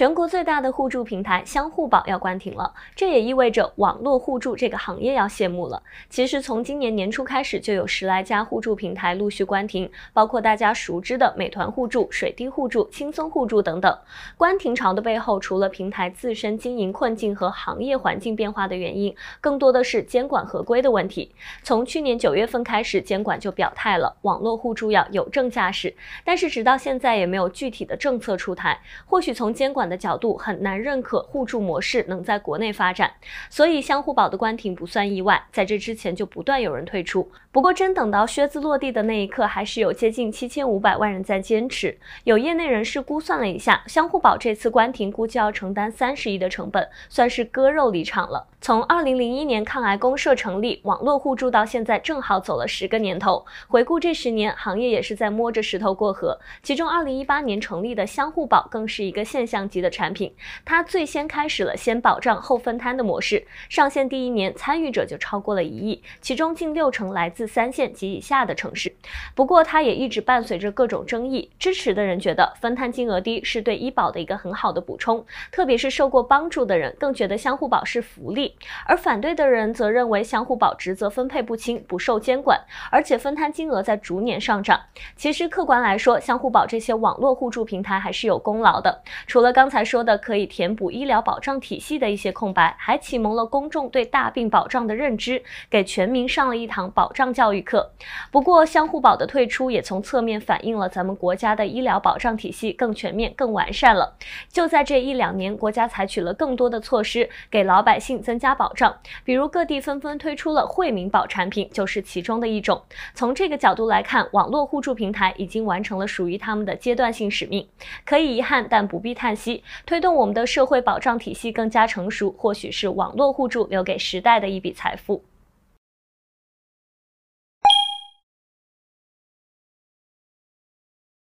全国最大的互助平台相互宝要关停了，这也意味着网络互助这个行业要谢幕了。其实从今年年初开始，就有十来家互助平台陆续关停，包括大家熟知的美团互助、水滴互助、轻松互助等等。关停潮的背后，除了平台自身经营困境和行业环境变化的原因，更多的是监管合规的问题。从去年九月份开始，监管就表态了，网络互助要有证驾驶，但是直到现在也没有具体的政策出台。或许从监管。的角度很难认可互助模式能在国内发展，所以相互保的关停不算意外。在这之前就不断有人退出。不过真等到靴子落地的那一刻，还是有接近七千五百万人在坚持。有业内人士估算了一下，相互保这次关停估计要承担三十亿的成本，算是割肉离场了。从二零零一年抗癌公社成立网络互助到现在，正好走了十个年头。回顾这十年，行业也是在摸着石头过河。其中二零一八年成立的相互保更是一个现象级。的产品，它最先开始了先保障后分摊的模式，上线第一年参与者就超过了一亿，其中近六成来自三线及以下的城市。不过它也一直伴随着各种争议，支持的人觉得分摊金额低是对医保的一个很好的补充，特别是受过帮助的人更觉得相互保是福利，而反对的人则认为相互保职责分配不清，不受监管，而且分摊金额在逐年上涨。其实客观来说，相互保这些网络互助平台还是有功劳的，除了刚。才说的可以填补医疗保障体系的一些空白，还启蒙了公众对大病保障的认知，给全民上了一堂保障教育课。不过，相互保的退出也从侧面反映了咱们国家的医疗保障体系更全面、更完善了。就在这一两年，国家采取了更多的措施给老百姓增加保障，比如各地纷纷推出了惠民保产品，就是其中的一种。从这个角度来看，网络互助平台已经完成了属于他们的阶段性使命，可以遗憾，但不必叹息。推动我们的社会保障体系更加成熟，或许是网络互助留给时代的一笔财富。